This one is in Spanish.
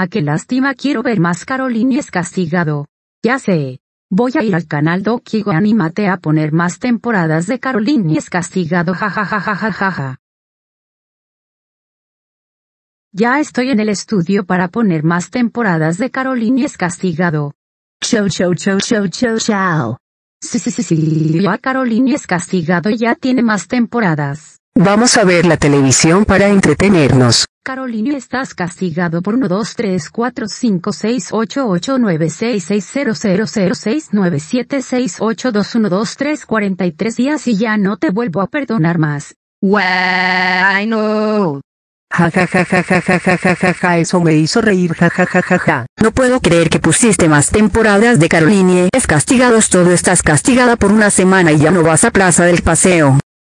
A qué lástima quiero ver más Caroline es castigado. Ya sé. Voy a ir al canal Dokigo Anímate a poner más temporadas de Caroline es castigado jajajajajaja. Ya estoy en el estudio para poner más temporadas de Caroline es castigado. Chau chau chau chau chau chau. Sí sí sí sí. Caroline es castigado ya tiene más temporadas. Vamos a ver la televisión para entretenernos. Carolina, estás castigado por 1, 2, 3, 4, 5, 6, 8, 8, 9, 6, 6, 0, 0, 0, 6, 9, 7, 6, 8, 2, 1, 2, 3, 43 días y ya no te vuelvo a perdonar más. Why no? Ja ja ja ja ja ja ja ja ja ja eso me hizo reír ja ja ja ja ja. No puedo creer que pusiste más temporadas de Caroline. Es castigados todo estás castigada por una semana y ya no vas a Plaza del Paseo.